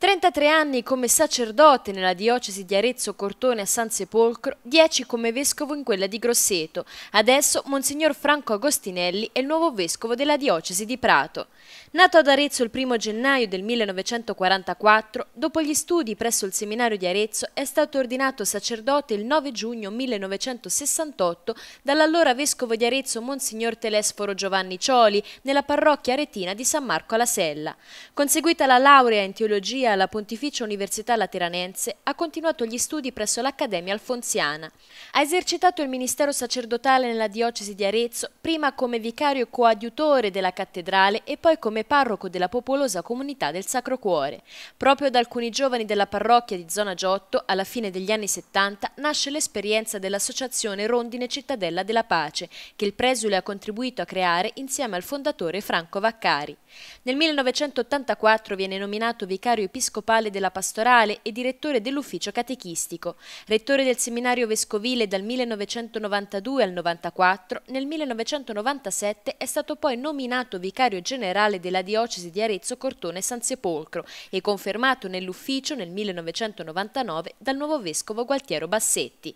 33 anni come sacerdote nella diocesi di Arezzo Cortone a San Sepolcro, 10 come vescovo in quella di Grosseto. Adesso Monsignor Franco Agostinelli è il nuovo vescovo della diocesi di Prato. Nato ad Arezzo il 1 gennaio del 1944, dopo gli studi presso il seminario di Arezzo è stato ordinato sacerdote il 9 giugno 1968 dall'allora vescovo di Arezzo Monsignor Telesforo Giovanni Cioli nella parrocchia aretina di San Marco alla Sella. Conseguita la laurea in teologia laurea alla Pontificia Università Lateranense, ha continuato gli studi presso l'Accademia Alfonsiana. Ha esercitato il ministero sacerdotale nella diocesi di Arezzo, prima come vicario coadiutore della cattedrale e poi come parroco della popolosa comunità del Sacro Cuore. Proprio da alcuni giovani della parrocchia di Zona Giotto, alla fine degli anni 70, nasce l'esperienza dell'associazione Rondine Cittadella della Pace, che il presule ha contribuito a creare insieme al fondatore Franco Vaccari. Nel 1984 viene nominato vicario episcopale episcopale della pastorale e direttore dell'ufficio catechistico. Rettore del seminario vescovile dal 1992 al 1994, nel 1997 è stato poi nominato vicario generale della diocesi di Arezzo Cortone San Sepolcro e confermato nell'ufficio nel 1999 dal nuovo vescovo Gualtiero Bassetti.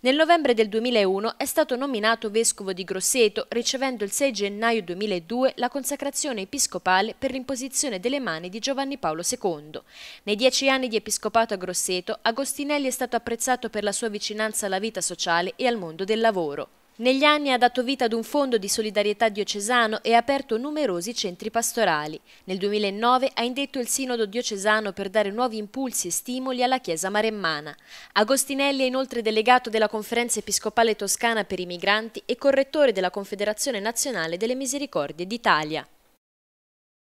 Nel novembre del 2001 è stato nominato vescovo di Grosseto, ricevendo il 6 gennaio 2002 la consacrazione episcopale per l'imposizione delle mani di Giovanni Paolo II. Nei dieci anni di episcopato a Grosseto, Agostinelli è stato apprezzato per la sua vicinanza alla vita sociale e al mondo del lavoro. Negli anni ha dato vita ad un fondo di solidarietà diocesano e ha aperto numerosi centri pastorali. Nel 2009 ha indetto il sinodo diocesano per dare nuovi impulsi e stimoli alla Chiesa maremmana. Agostinelli è inoltre delegato della Conferenza Episcopale Toscana per i Migranti e correttore della Confederazione Nazionale delle Misericordie d'Italia.